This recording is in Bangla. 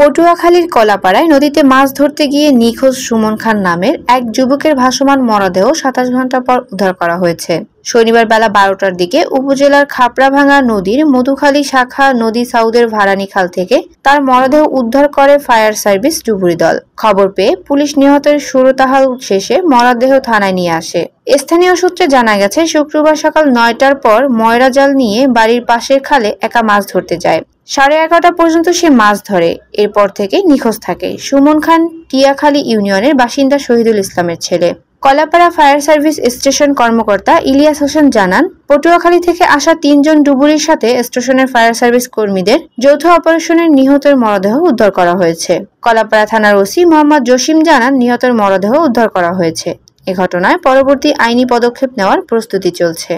পটুয়াখালীর কলাপাড়ায় নদীতে মাছ ধরতে গিয়ে নিখোঁজ সুমন খান নামের এক যুবকের ভাসমান মরদেহ সাতাশ ঘন্টা পর উদ্ধার করা হয়েছে শনিবার বেলা বারোটার দিকে উপজেলার খাপড়াভাঙ্গা নদীর মধুখালী শাখা নদী সাউদের ভারানি খাল থেকে তার মরদেহ উদ্ধার করে ফায়ার সার্ভিস ডুবুরি দল খবর পেয়ে পুলিশ নিহতের সুরতাহাল শেষে মরদেহ থানায় নিয়ে আসে স্থানীয় সূত্রে জানা গেছে শুক্রবার সকাল নয়টার পর ময়রা জাল নিয়ে বাড়ির পাশের খালে একা মাছ ধরতে যায় সাড়ে এগারোটা পর্যন্ত সে মাছ ধরে এরপর থেকে নিখোঁজ থাকে সুমন খান টিয়াখালী ইউনিয়নের বাসিন্দা শহীদুল ইসলামের ছেলে কলাপাড়া ফায়ার সার্ভিস স্টেশন কর্মকর্তা ইলিয়াস হোসেন জানান পটুয়াখালী থেকে আসা তিনজন ডুবুরির সাথে স্টেশনের ফায়ার সার্ভিস কর্মীদের যৌথ অপারেশনের নিহতের মরদেহ উদ্ধার করা হয়েছে কলাপাড়া থানার ওসি মোহাম্মদ জসিম জানান নিহতের মরদেহ উদ্ধার করা হয়েছে এ ঘটনায় পরবর্তী আইনি পদক্ষেপ নেওয়ার প্রস্তুতি চলছে